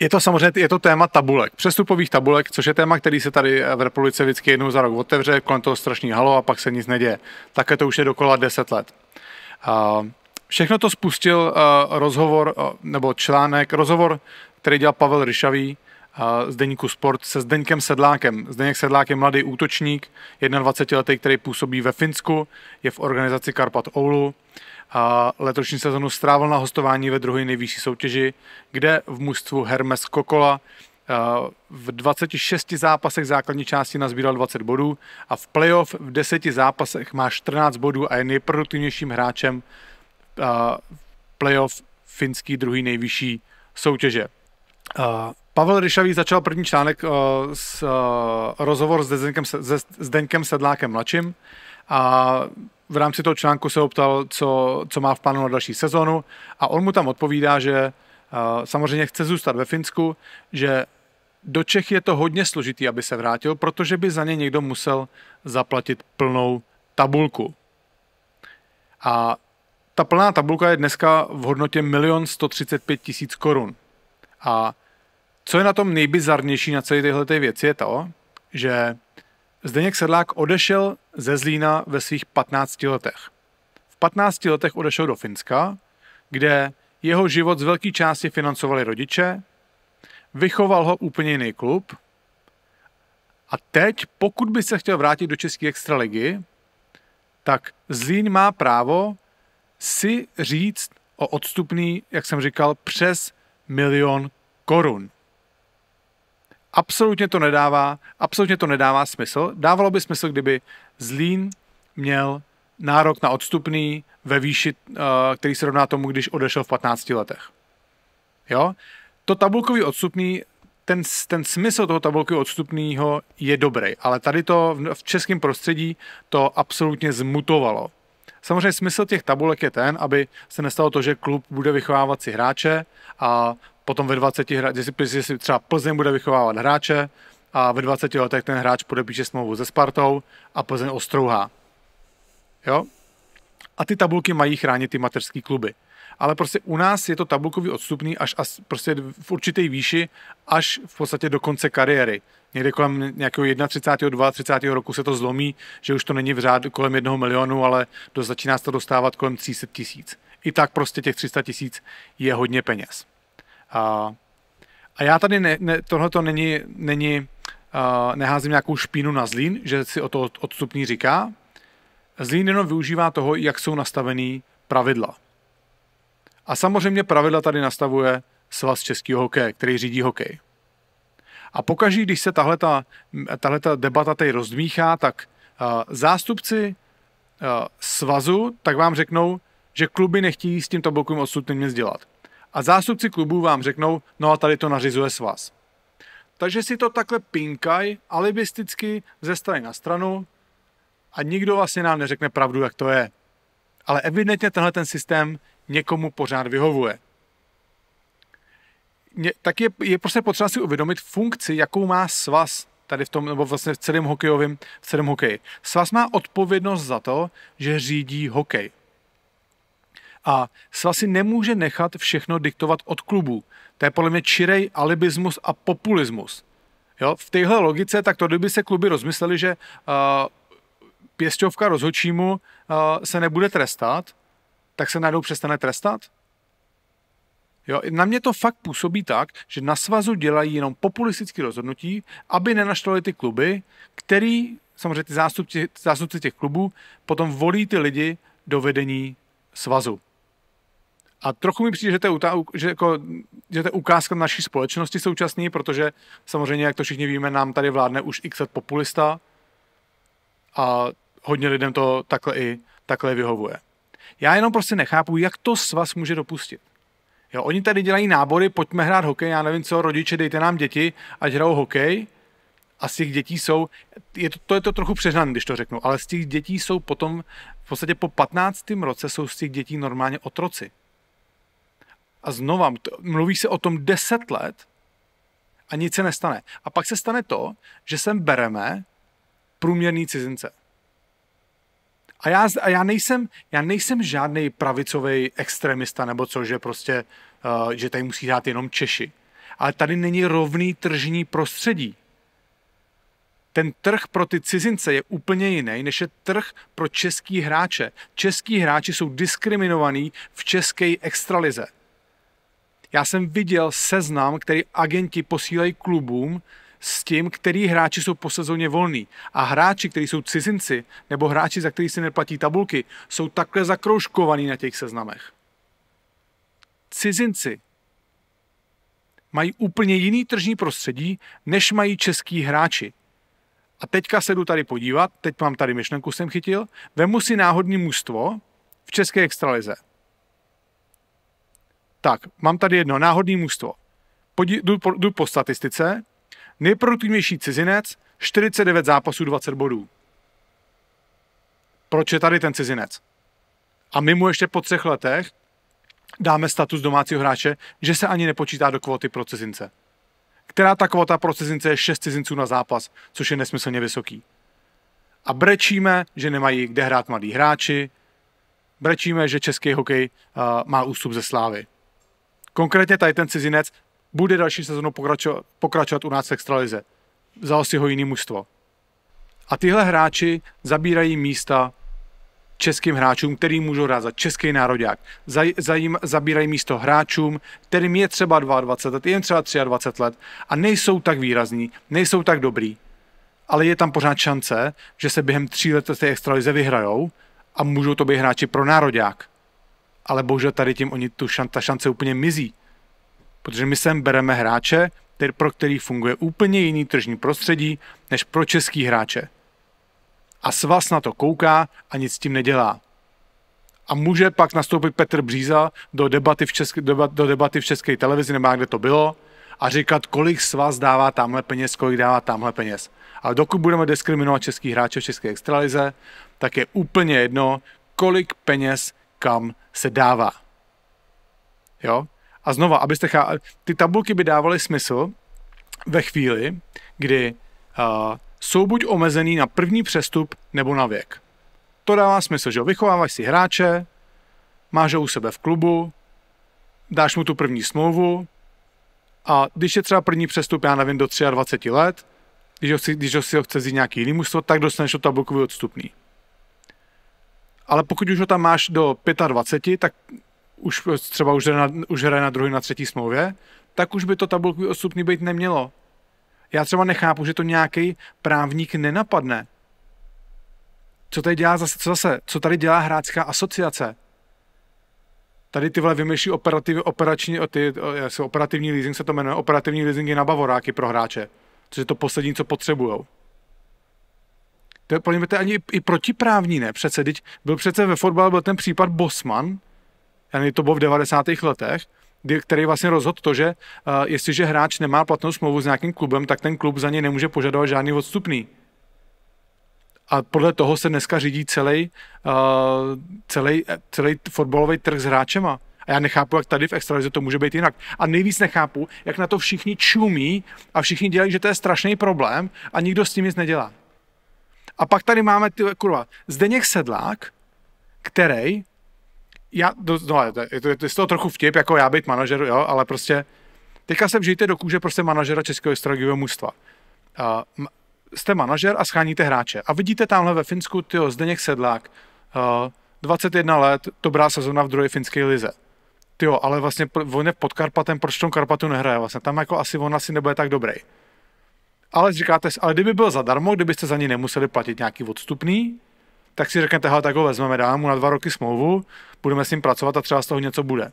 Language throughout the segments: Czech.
Je to samozřejmě je to téma tabulek, přestupových tabulek, což je téma, který se tady eh, v republice vždycky jednou za rok otevře, kolem toho strašný halo a pak se nic neděje. Také to už je dokola 10 let. Všechno to spustil eh, rozhovor eh, nebo článek, rozhovor, který dělal Pavel Ryšavý z Deníku Sport se Zdeňkem Sedlákem. Zdeněk Sedlák je mladý útočník, 21 letý, který působí ve Finsku, je v organizaci Karpat Oulu. A letošní sezonu strávil na hostování ve druhé nejvyšší soutěži, kde v mužstvu Hermes Kokola eh, v 26 zápasech základní části nazbíral 20 bodů a v playoff v 10 zápasech má 14 bodů a je nejproduktivnějším hráčem eh, playoff finský druhý nejvyšší soutěže. Eh, Pavel Ryšavý začal první článek s rozhovor s Zdenkem, s Zdenkem Sedlákem mladším a v rámci toho článku se ho ptal, co, co má v plánu na další sezonu a on mu tam odpovídá, že eh, samozřejmě chce zůstat ve Finsku, že do Čech je to hodně složitý, aby se vrátil, protože by za ně někdo musel zaplatit plnou tabulku. A ta plná tabulka je dneska v hodnotě 1 135 tisíc korun. A co je na tom nejbizarnější na celé téhle věci je to, že Zdeněk Sedlák odešel ze Zlína ve svých 15 letech. V 15 letech odešel do Finska, kde jeho život z velké části financovali rodiče, vychoval ho úplně jiný klub a teď, pokud by se chtěl vrátit do České extraligy, tak Zlín má právo si říct o odstupný, jak jsem říkal, přes milion korun. Absolutně to nedává, absolutně to nedává smysl. Dávalo by smysl, kdyby Zlín měl nárok na odstupný ve výši, eh, který se rovná tomu, když odešel v 15 letech. Jo? To tabulkový odstupný, ten, ten smysl toho tabulkového odstupného je dobrý, ale tady to v, v českém prostředí to absolutně zmutovalo. Samozřejmě smysl těch tabulek je ten, aby se nestalo to, že klub bude vychovávat si hráče a potom ve 20 hráči, jestli, jestli třeba Plzeň bude vychovávat hráče a ve 20 letech ten hráč podepíše smlouvu se Spartou a Plzeň ostrouhá. Jo? A ty tabulky mají chránit ty mateřské kluby. Ale prostě u nás je to tabulkový odstupný až, až prostě v určité výši až v podstatě do konce kariéry. Někde kolem nějakého 31. 32. roku se to zlomí, že už to není v řádu kolem jednoho milionu, ale do, začíná se to dostávat kolem 300 tisíc. I tak prostě těch 300 tisíc je hodně peněz. A, a já tady ne, ne, tohle to není, není uh, neházím nějakou špínu na Zlín, že si o to odstupní říká. Zlín jenom využívá toho, jak jsou nastavený pravidla. A samozřejmě pravidla tady nastavuje svaz českého hokeje, který řídí hokej. A pokaží, když se tahle ta debata tady rozmíchá, tak uh, zástupci uh, svazu tak vám řeknou, že kluby nechtějí s tím tabulkovým odstupem nic dělat a zástupci klubů vám řeknou, no a tady to nařizuje vás. Takže si to takhle pinkaj alibisticky ze strany na stranu a nikdo vlastně nám neřekne pravdu, jak to je. Ale evidentně tenhle ten systém někomu pořád vyhovuje. Tak je, je prostě potřeba si uvědomit funkci, jakou má svaz tady v tom, nebo vlastně v celém hokejovém, v celém hokeji. Svaz má odpovědnost za to, že řídí hokej. A svaz si nemůže nechat všechno diktovat od klubů. To je podle mě čirej alibismus a populismus. Jo? V téhle logice, tak to kdyby se kluby rozmysleli, že uh, eh, pěstovka rozhočímu uh, eh, se nebude trestat, tak se najednou přestane trestat? Jo, na mě to fakt působí tak, že na svazu dělají jenom populistické rozhodnutí, aby nenaštvali ty kluby, který, samozřejmě ty zástupci, zástupci těch klubů, potom volí ty lidi do vedení svazu. A trochu mi přijde, že to je, uta, že jako, že to je ukázka naší společnosti současné, protože samozřejmě, jak to všichni víme, nám tady vládne už x let populista a hodně lidem to takhle i takhle vyhovuje. Já jenom prostě nechápu, jak to s vás může dopustit. Jo, oni tady dělají nábory, pojďme hrát hokej, já nevím co, rodiče, dejte nám děti, ať hrajou hokej. A z těch dětí jsou, je to, to je to trochu přehnané, když to řeknu, ale z těch dětí jsou potom, v podstatě po 15. roce jsou z těch dětí normálně otroci a znova, mluví se o tom 10 let a nic se nestane. A pak se stane to, že sem bereme průměrný cizince. A já, a já nejsem, já nejsem žádný pravicový extremista nebo co, že prostě, uh, že tady musí dát jenom Češi. Ale tady není rovný tržní prostředí. Ten trh pro ty cizince je úplně jiný, než je trh pro český hráče. Český hráči jsou diskriminovaní v české extralize. Já jsem viděl seznam, který agenti posílají klubům s tím, který hráči jsou po sezóně volní. A hráči, kteří jsou cizinci, nebo hráči, za který se neplatí tabulky, jsou takhle zakroužkovaní na těch seznamech. Cizinci mají úplně jiný tržní prostředí, než mají český hráči. A teďka se jdu tady podívat, teď mám tady myšlenku, jsem chytil, vemu si náhodný mužstvo v České extralize tak, mám tady jedno náhodné mužstvo. jdu, po, jdu po statistice. Nejproduktivnější cizinec, 49 zápasů, 20 bodů. Proč je tady ten cizinec? A my mu ještě po třech letech dáme status domácího hráče, že se ani nepočítá do kvoty pro cizince. Která ta kvota pro cizince je 6 cizinců na zápas, což je nesmyslně vysoký. A brečíme, že nemají kde hrát mladí hráči, brečíme, že český hokej uh, má ústup ze slávy. Konkrétně tady ten cizinec bude další sezónu pokračovat, pokračovat u nás v extralize. Vzal si ho jiný mužstvo. A tyhle hráči zabírají místa českým hráčům, který můžou hrát za český národák. Zaj, zabírají místo hráčům, kterým je třeba 22 let, jen třeba 23 let a nejsou tak výrazní, nejsou tak dobrý. Ale je tam pořád šance, že se během tří let z té extralize vyhrajou a můžou to být hráči pro národák ale bohužel tady tím oni tu šan, ta šance úplně mizí. Protože my sem bereme hráče, který, pro který funguje úplně jiný tržní prostředí než pro český hráče. A svaz na to kouká a nic s tím nedělá. A může pak nastoupit Petr Bříza do debaty v české, do, do debaty v české televizi, nebo kde to bylo, a říkat, kolik svaz dává tamhle peněz, kolik dává tamhle peněz. Ale dokud budeme diskriminovat český hráče v české extralize, tak je úplně jedno, kolik peněz kam se dává. Jo? A znova, abyste chá... ty tabulky by dávaly smysl ve chvíli, kdy uh, jsou buď omezený na první přestup nebo na věk. To dává smysl, že Vychováváš si hráče, máš ho u sebe v klubu, dáš mu tu první smlouvu a když je třeba první přestup, já nevím, do 23 let, když ho, si, když ho si ho chce vzít nějaký jiný mužstvo, tak dostaneš to tabulkový odstupný ale pokud už ho tam máš do 25, tak už třeba už hraje na, už hraje na druhý, na třetí smlouvě, tak už by to tabulkový odstupný být nemělo. Já třeba nechápu, že to nějaký právník nenapadne. Co tady dělá zase, co zase, co tady dělá hráčská asociace? Tady tyhle vymýšlí operativ, operační, ty, operativní leasing se to jmenuje, operativní leasingy na bavoráky pro hráče, což je to poslední, co potřebujou. To je, poněmete, ani i protiprávní, ne? Přece, teď byl přece ve fotbale byl ten případ Bosman, ani to bylo v 90. letech, který vlastně rozhodl to, že uh, jestliže hráč nemá platnou smlouvu s nějakým klubem, tak ten klub za něj nemůže požadovat žádný odstupný. A podle toho se dneska řídí celý, uh, eh, celý, celý fotbalový trh s hráčema. A já nechápu, jak tady v extralize to může být jinak. A nejvíc nechápu, jak na to všichni čumí a všichni dělají, že to je strašný problém a nikdo s tím nic nedělá. A pak tady máme, ty, kurva, Zdeněk Sedlák, který, já, no, je to, je to z toho trochu vtip, jako já být manažer, jo, ale prostě, teďka se vžijte do kůže prostě manažera českého historického mužstva. Uh, jste manažer a scháníte hráče. A vidíte tamhle ve Finsku, tyjo, Zdeněk Sedlák, uh, 21 let, dobrá sezona v druhé finské lize. Tyjo, ale vlastně on je pod Karpatem, proč tom Karpatu nehraje? Vlastně tam jako asi on asi nebude tak dobrý. Ale říkáte, ale kdyby byl zadarmo, kdybyste za ní nemuseli platit nějaký odstupný, tak si řeknete, hele, tak ho vezmeme, dáme mu na dva roky smlouvu, budeme s ním pracovat a třeba z toho něco bude.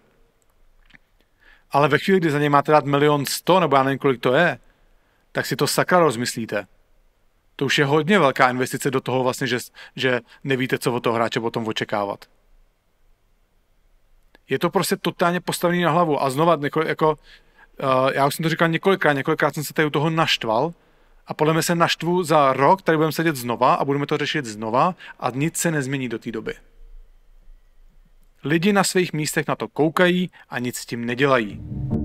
Ale ve chvíli, kdy za něj máte dát milion sto, nebo já nevím, kolik to je, tak si to sakra rozmyslíte. To už je hodně velká investice do toho vlastně, že, že nevíte, co od toho hráče potom očekávat. Je to prostě totálně postavený na hlavu. A znova, jako, uh, já už jsem to říkal několikrát, několikrát jsem se tady u toho naštval, a podle mě se naštvu za rok, tady budeme sedět znova a budeme to řešit znova a nic se nezmění do té doby. Lidi na svých místech na to koukají a nic s tím nedělají.